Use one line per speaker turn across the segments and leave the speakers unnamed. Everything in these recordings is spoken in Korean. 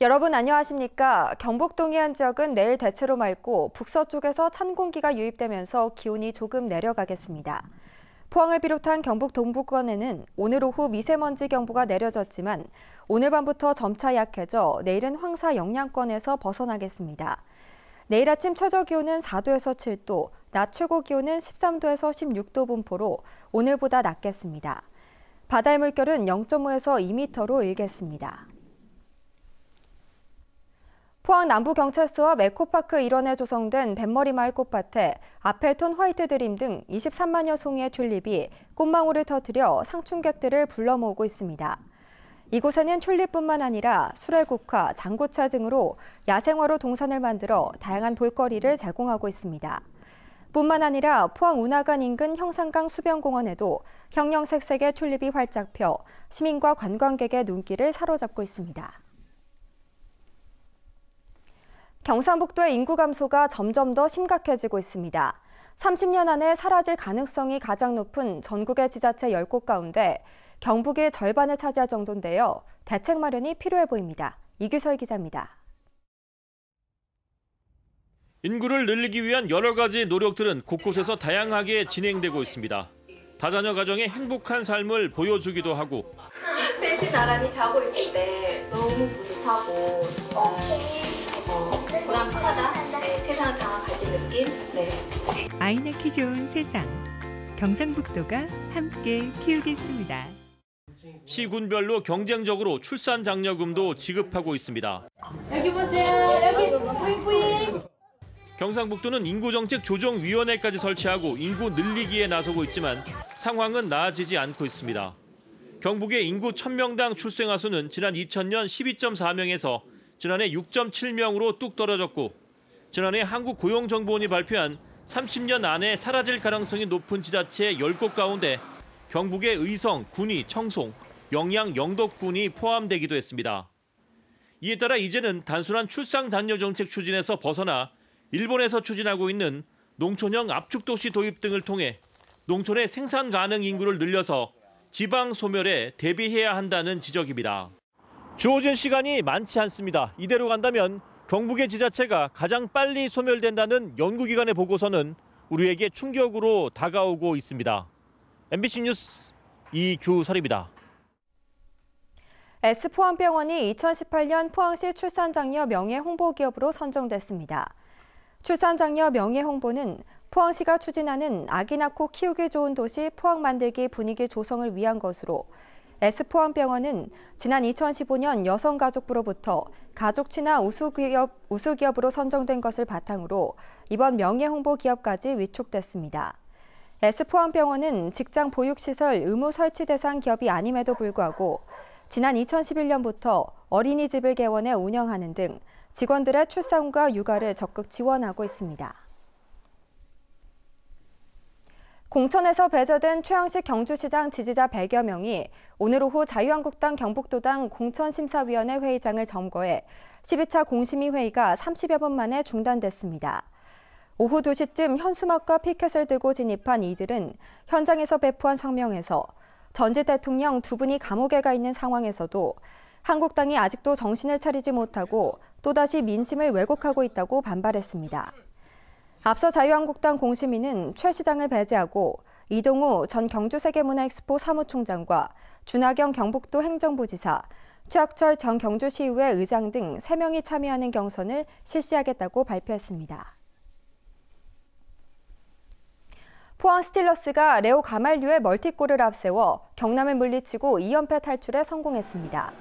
여러분 안녕하십니까? 경북 동해안 지역은 내일 대체로 맑고 북서쪽에서 찬 공기가 유입되면서 기온이 조금 내려가겠습니다. 포항을 비롯한 경북 동부권에는 오늘 오후 미세먼지 경보가 내려졌지만 오늘 밤부터 점차 약해져 내일은 황사 영향권에서 벗어나겠습니다. 내일 아침 최저 기온은 4도에서 7도, 낮 최고 기온은 13도에서 16도 분포로 오늘보다 낮겠습니다. 바다의 물결은 0.5에서 2m로 일겠습니다. 포항 남부경찰서와 메코파크 일원에 조성된 뱃머리 마을 꽃밭에 아펠톤 화이트 드림 등 23만여 송의 튤립이 꽃망울을 터뜨려 상춘객들을 불러 모으고 있습니다. 이곳에는 튤립뿐만 아니라 수레국화, 장고차 등으로 야생화로 동산을 만들어 다양한 볼거리를 제공하고 있습니다. 뿐만 아니라 포항 운하간 인근 형산강 수변공원에도 형형색색의 튤립이 활짝 펴 시민과 관광객의 눈길을 사로잡고 있습니다. 경상북도의 인구 감소가 점점 더 심각해지고 있습니다. 30년 안에 사라질 가능성이 가장 높은 전국의 지자체 10곳 가운데 경북의 절반을 차지할 정도인데요. 대책 마련이 필요해 보입니다. 이규설 기자입니다.
인구를 늘리기 위한 여러 가지 노력들은 곳곳에서 다양하게 진행되고 있습니다. 다자녀 가정의 행복한 삶을 보여주기도 하고
셋이 나란히 자고 있을 때 너무 뿌듯하고 어, 어, 네, 네. 아이 낳기 좋은 세상. 경상북도가 함께 키우겠습니다.
시군별로 경쟁적으로 출산 장려금도 지급하고 있습니다.
여기 보세요. 여기 뿌이
경상북도는 인구정책 조정위원회까지 설치하고 인구 늘리기에 나서고 있지만 상황은 나아지지 않고 있습니다. 경북의 인구 1000명당 출생아 수는 지난 2000년 12.4명에서 지난해 6.7명으로 뚝 떨어졌고 지난해 한국고용정보원이 발표한 30년 안에 사라질 가능성이 높은 지자체 10곳 가운데 경북의 의성, 군위, 청송, 영양, 영덕군이 포함되기도 했습니다. 이에 따라 이제는 단순한 출산 잔여 정책 추진에서 벗어나 일본에서 추진하고 있는 농촌형 압축 도시 도입 등을 통해 농촌의 생산 가능 인구를 늘려서 지방 소멸에 대비해야 한다는 지적입니다. 주어진 시간이 많지 않습니다. 이대로 간다면 경북의 지자체가 가장 빨리 소멸된다는 연구기관의 보고서는 우리에게 충격으로 다가오고 있습니다. MBC 뉴스 이규설입니다.
S포항병원이 2018년 포항시 출산장려 명예홍보기업으로 선정됐습니다. 출산장려 명예홍보는 포항시가 추진하는 아기 낳고 키우기 좋은 도시 포항 만들기 분위기 조성을 위한 것으로 에스포암병원은 지난 2015년 여성가족부로부터 가족친화 우수기업, 우수기업으로 선정된 것을 바탕으로 이번 명예홍보기업까지 위촉됐습니다. 에포암병원은 직장 보육시설 의무 설치 대상 기업이 아님에도 불구하고 지난 2011년부터 어린이집을 개원해 운영하는 등 직원들의 출산과 육아를 적극 지원하고 있습니다. 공천에서 배제된 최양식 경주시장 지지자 100여 명이 오늘 오후 자유한국당 경북도당 공천심사위원회 회의장을 점거해 12차 공심위 회의가 30여 분 만에 중단됐습니다. 오후 2시쯤 현수막과 피켓을 들고 진입한 이들은 현장에서 배포한 성명에서 전직 대통령 두 분이 감옥에 가 있는 상황에서도 한국당이 아직도 정신을 차리지 못하고 또다시 민심을 왜곡하고 있다고 반발했습니다. 앞서 자유한국당 공심위는 최 시장을 배제하고 이동우 전 경주세계문화엑스포 사무총장과 준하경 경북도 행정부지사, 최학철 전 경주시의회 의장 등 3명이 참여하는 경선을 실시하겠다고 발표했습니다. 포항 스틸러스가 레오 가말류의 멀티골을 앞세워 경남을 물리치고 2연패 탈출에 성공했습니다.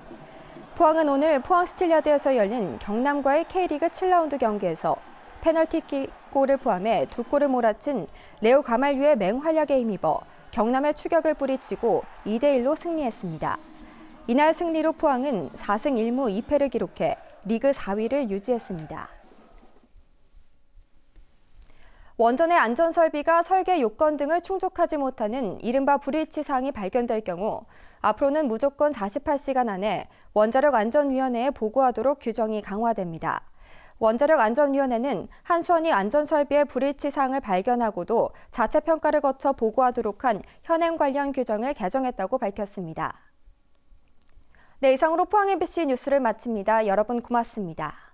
포항은 오늘 포항 스틸리아드에서 열린 경남과의 K리그 7라운드 경기에서 페널티킥, 골을 포함해 두 골을 몰아친 레오 가말류의 맹활약에 힘입어 경남의 추격을 뿌리치고 2대1로 승리했습니다. 이날 승리로 포항은 4승 1무 2패를 기록해 리그 4위를 유지했습니다. 원전의 안전 설비가 설계 요건 등을 충족하지 못하는 이른바 불일치사항이 발견될 경우 앞으로는 무조건 48시간 안에 원자력 안전위원회에 보고하도록 규정이 강화됩니다. 원자력 안전위원회는 한수원이 안전설비의 불일치사항을 발견하고도 자체 평가를 거쳐 보고하도록 한 현행 관련 규정을 개정했다고 밝혔습니다. 네, 이상으로 포항 MBC 뉴스를 마칩니다. 여러분 고맙습니다.